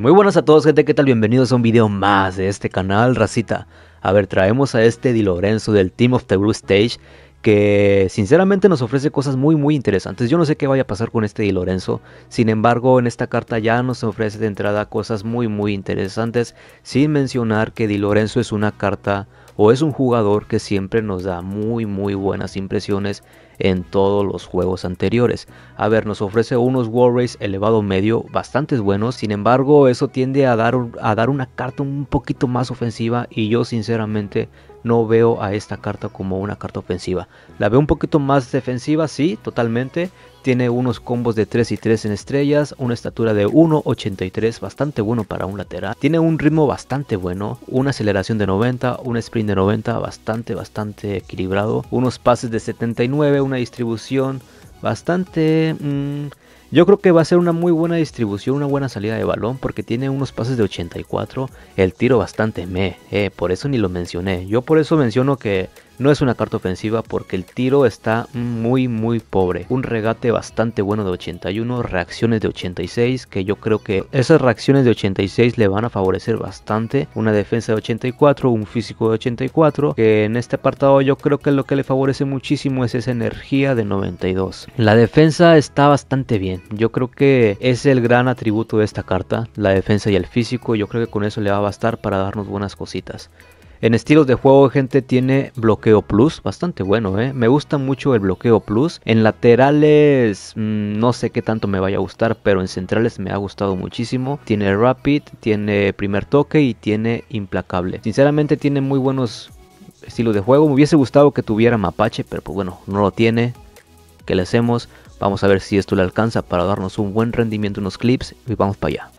muy buenas a todos gente, ¿qué tal? Bienvenidos a un video más de este canal, racita. A ver, traemos a este Di Lorenzo del Team of the Blue Stage que sinceramente nos ofrece cosas muy muy interesantes. Yo no sé qué vaya a pasar con este Di Lorenzo, sin embargo en esta carta ya nos ofrece de entrada cosas muy muy interesantes, sin mencionar que Di Lorenzo es una carta o es un jugador que siempre nos da muy muy buenas impresiones en todos los juegos anteriores. A ver, nos ofrece unos War elevado medio Bastante buenos, sin embargo eso tiende a dar, a dar una carta un poquito más ofensiva y yo sinceramente no veo a esta carta como una carta ofensiva. La veo un poquito más defensiva, sí, totalmente, tiene unos combos de 3 y 3 en estrellas, una estatura de 1.83, bastante bueno para un lateral. Tiene un ritmo bastante bueno, una aceleración de 90, un sprint de 90, bastante, bastante equilibrado. Unos pases de 79, una distribución bastante... Mm, yo creo que va a ser una muy buena distribución, una buena salida de balón, porque tiene unos pases de 84, el tiro bastante me, eh, por eso ni lo mencioné. Yo por eso menciono que no es una carta ofensiva porque el tiro está muy muy pobre. Un regate bastante bueno de 81, reacciones de 86, que yo creo que esas reacciones de 86 le van a favorecer bastante. Una defensa de 84, un físico de 84, que en este apartado yo creo que lo que le favorece muchísimo es esa energía de 92. La defensa está bastante bien. Yo creo que es el gran atributo de esta carta, la defensa y el físico. Yo creo que con eso le va a bastar para darnos buenas cositas. En estilos de juego, gente, tiene bloqueo plus, bastante bueno, ¿eh? Me gusta mucho el bloqueo plus. En laterales, mm, no sé qué tanto me vaya a gustar, pero en centrales me ha gustado muchísimo. Tiene rapid, tiene primer toque y tiene implacable. Sinceramente, tiene muy buenos estilos de juego. Me hubiese gustado que tuviera mapache, pero pues bueno, no lo tiene. ¿Qué le hacemos? Vamos a ver si esto le alcanza para darnos un buen rendimiento unos clips y vamos para allá.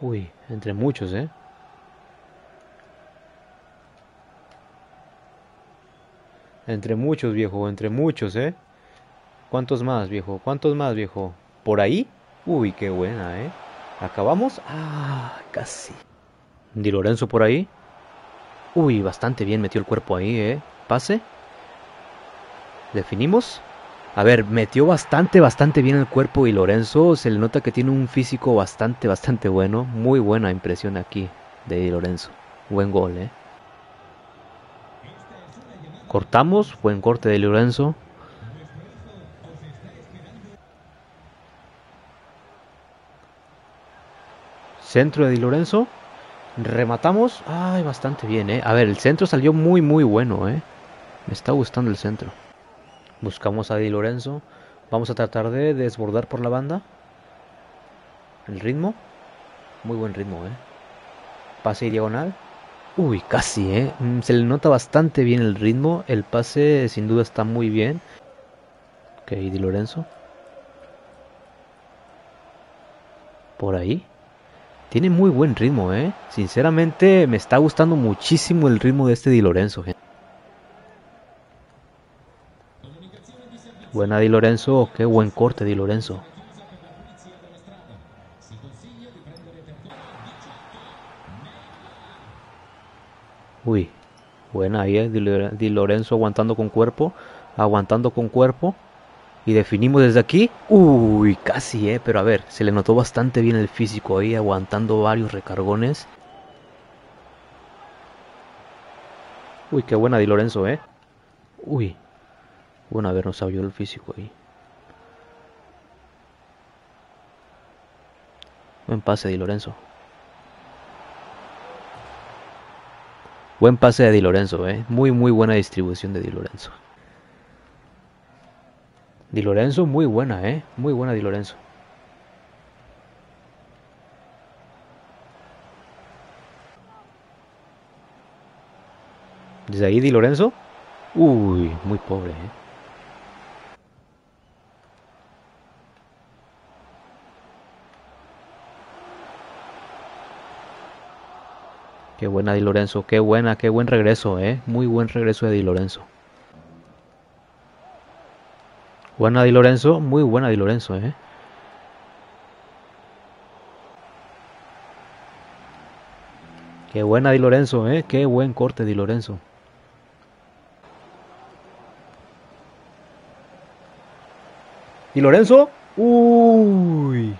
Uy, entre muchos, ¿eh? Entre muchos, viejo, entre muchos, ¿eh? ¿Cuántos más, viejo? ¿Cuántos más, viejo? ¿Por ahí? Uy, qué buena, ¿eh? ¿Acabamos? Ah, casi. ¿Di Lorenzo por ahí? Uy, bastante bien metió el cuerpo ahí, ¿eh? pase. Definimos. A ver, metió bastante, bastante bien el cuerpo y Lorenzo se le nota que tiene un físico bastante, bastante bueno. Muy buena impresión aquí de Lorenzo. Buen gol, ¿eh? Cortamos, buen corte de Lorenzo. Centro de Di Lorenzo. Rematamos. Ay, bastante bien, ¿eh? A ver, el centro salió muy, muy bueno, ¿eh? Me está gustando el centro. Buscamos a Di Lorenzo. Vamos a tratar de desbordar por la banda. El ritmo. Muy buen ritmo, ¿eh? Pase diagonal. Uy, casi, ¿eh? Mm, se le nota bastante bien el ritmo. El pase sin duda está muy bien. Ok, Di Lorenzo. Por ahí. Tiene muy buen ritmo, ¿eh? Sinceramente me está gustando muchísimo el ritmo de este Di Lorenzo, gente. Buena Di Lorenzo, qué buen corte Di Lorenzo. Uy, buena ahí eh, Di Lorenzo aguantando con cuerpo, aguantando con cuerpo. Y definimos desde aquí. Uy, casi, eh. Pero a ver, se le notó bastante bien el físico ahí, aguantando varios recargones. Uy, qué buena Di Lorenzo, eh. Uy, bueno, a ver, nos el físico ahí. Buen pase de Di Lorenzo. Buen pase de Di Lorenzo, eh. Muy, muy buena distribución de Di Lorenzo. Di Lorenzo, muy buena, eh. Muy buena Di Lorenzo. Desde ahí Di Lorenzo. Uy, muy pobre, eh. Qué buena Di Lorenzo, qué buena, qué buen regreso, ¿eh? Muy buen regreso de Di Lorenzo. Buena Di Lorenzo, muy buena Di Lorenzo, ¿eh? Qué buena Di Lorenzo, ¿eh? Qué buen corte Di Lorenzo. Di Lorenzo. Uy.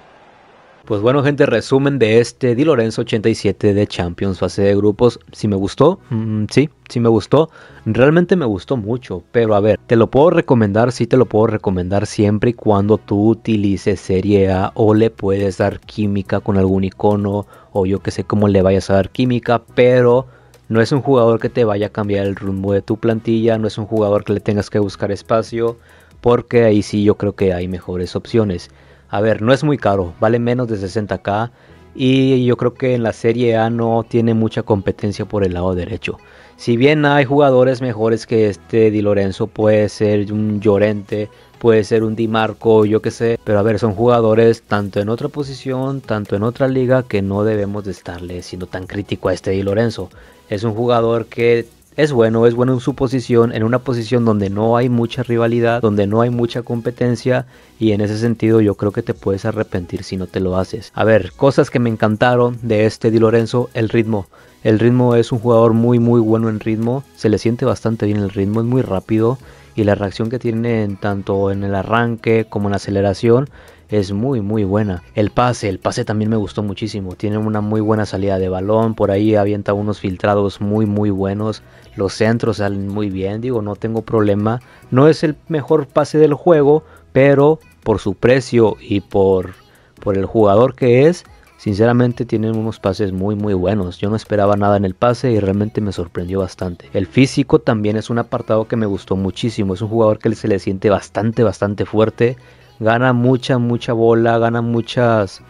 Pues bueno, gente, resumen de este Di Lorenzo 87 de Champions, fase de grupos. Si me gustó, mm, sí, sí me gustó. Realmente me gustó mucho, pero a ver, te lo puedo recomendar, sí te lo puedo recomendar siempre y cuando tú utilices Serie A o le puedes dar química con algún icono o yo que sé cómo le vayas a dar química, pero no es un jugador que te vaya a cambiar el rumbo de tu plantilla, no es un jugador que le tengas que buscar espacio, porque ahí sí yo creo que hay mejores opciones a ver, no es muy caro, vale menos de 60k y yo creo que en la Serie A no tiene mucha competencia por el lado derecho. Si bien hay jugadores mejores que este Di Lorenzo, puede ser un Llorente, puede ser un Di Marco, yo qué sé, pero a ver, son jugadores tanto en otra posición, tanto en otra liga que no debemos de estarle siendo tan crítico a este Di Lorenzo. Es un jugador que es bueno, es bueno en su posición, en una posición donde no hay mucha rivalidad, donde no hay mucha competencia y en ese sentido yo creo que te puedes arrepentir si no te lo haces. A ver, cosas que me encantaron de este Di Lorenzo, el ritmo. El ritmo es un jugador muy muy bueno en ritmo, se le siente bastante bien el ritmo, es muy rápido y la reacción que tienen tanto en el arranque como en la aceleración es muy muy buena. El pase, el pase también me gustó muchísimo. Tiene una muy buena salida de balón, por ahí avienta unos filtrados muy muy buenos. Los centros salen muy bien, digo, no tengo problema. No es el mejor pase del juego, pero por su precio y por por el jugador que es, Sinceramente tienen unos pases muy muy buenos. Yo no esperaba nada en el pase y realmente me sorprendió bastante. El físico también es un apartado que me gustó muchísimo. Es un jugador que se le siente bastante bastante fuerte. Gana mucha mucha bola, gana muchas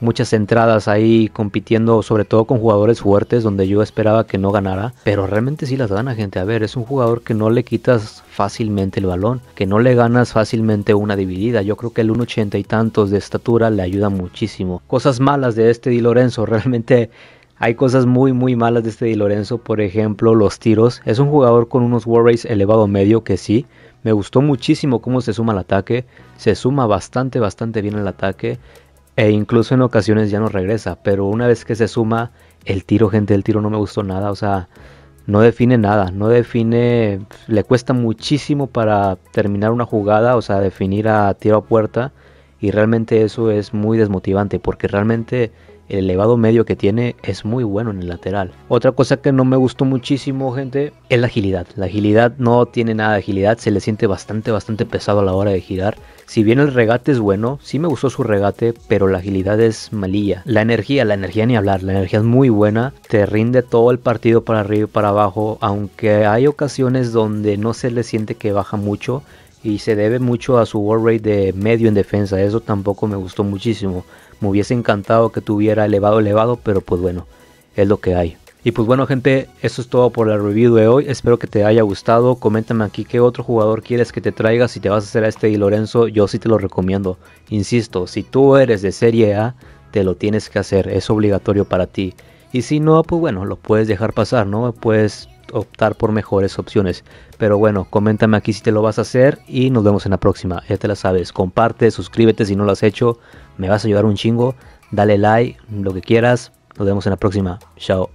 muchas entradas ahí compitiendo, sobre todo con jugadores fuertes, donde yo esperaba que no ganara, pero realmente sí las gana, gente. A ver, es un jugador que no le quitas fácilmente el balón, que no le ganas fácilmente una dividida. Yo creo que el 1,80 y tantos de estatura le ayuda muchísimo. Cosas malas de este Di Lorenzo, realmente. Hay cosas muy muy malas de este Di Lorenzo, por ejemplo los tiros. Es un jugador con unos war elevado medio que sí, me gustó muchísimo cómo se suma al ataque. Se suma bastante, bastante bien al ataque. E incluso en ocasiones ya no regresa, pero una vez que se suma el tiro, gente, el tiro no me gustó nada, o sea, no define nada, no define, le cuesta muchísimo para terminar una jugada, o sea, definir a tiro a puerta, y realmente eso es muy desmotivante, porque realmente el elevado medio que tiene es muy bueno en el lateral. Otra cosa que no me gustó muchísimo, gente, es la agilidad. La agilidad no tiene nada de agilidad, se le siente bastante, bastante pesado a la hora de girar. Si bien el regate es bueno, sí me gustó su regate, pero la agilidad es malilla. La energía, la energía ni hablar, la energía es muy buena, te rinde todo el partido para arriba y para abajo, aunque hay ocasiones donde no se le siente que baja mucho. Y se debe mucho a su wall rate de medio en defensa. Eso tampoco me gustó muchísimo. Me hubiese encantado que tuviera elevado, elevado, pero pues bueno, es lo que hay. Y pues bueno gente, eso es todo por el review de hoy, espero que te haya gustado, coméntame aquí qué otro jugador quieres que te traiga si te vas a hacer a este Di Lorenzo, yo sí te lo recomiendo. Insisto, si tú eres de Serie A, te lo tienes que hacer, es obligatorio para ti. Y si no, pues bueno, lo puedes dejar pasar, ¿no? Puedes optar por mejores opciones. Pero bueno, coméntame aquí si te lo vas a hacer y nos vemos en la próxima. Ya te la sabes, comparte, suscríbete si no lo has hecho, me vas a ayudar un chingo, dale like, lo que quieras, nos vemos en la próxima. Chao.